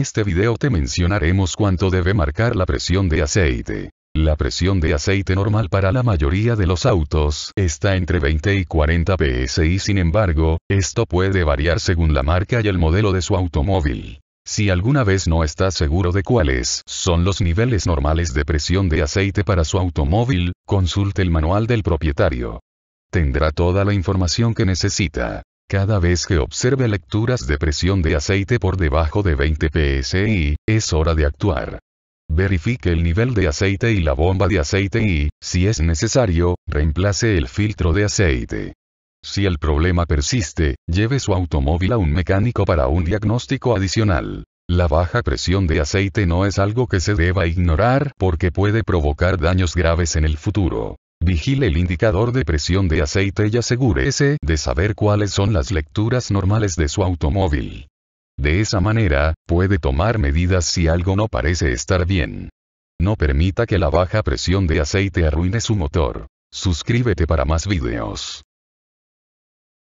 este video te mencionaremos cuánto debe marcar la presión de aceite. La presión de aceite normal para la mayoría de los autos está entre 20 y 40 psi, sin embargo, esto puede variar según la marca y el modelo de su automóvil. Si alguna vez no estás seguro de cuáles son los niveles normales de presión de aceite para su automóvil, consulte el manual del propietario. Tendrá toda la información que necesita. Cada vez que observe lecturas de presión de aceite por debajo de 20 psi, es hora de actuar. Verifique el nivel de aceite y la bomba de aceite y, si es necesario, reemplace el filtro de aceite. Si el problema persiste, lleve su automóvil a un mecánico para un diagnóstico adicional. La baja presión de aceite no es algo que se deba ignorar porque puede provocar daños graves en el futuro. Vigile el indicador de presión de aceite y asegúrese de saber cuáles son las lecturas normales de su automóvil. De esa manera, puede tomar medidas si algo no parece estar bien. No permita que la baja presión de aceite arruine su motor. Suscríbete para más videos.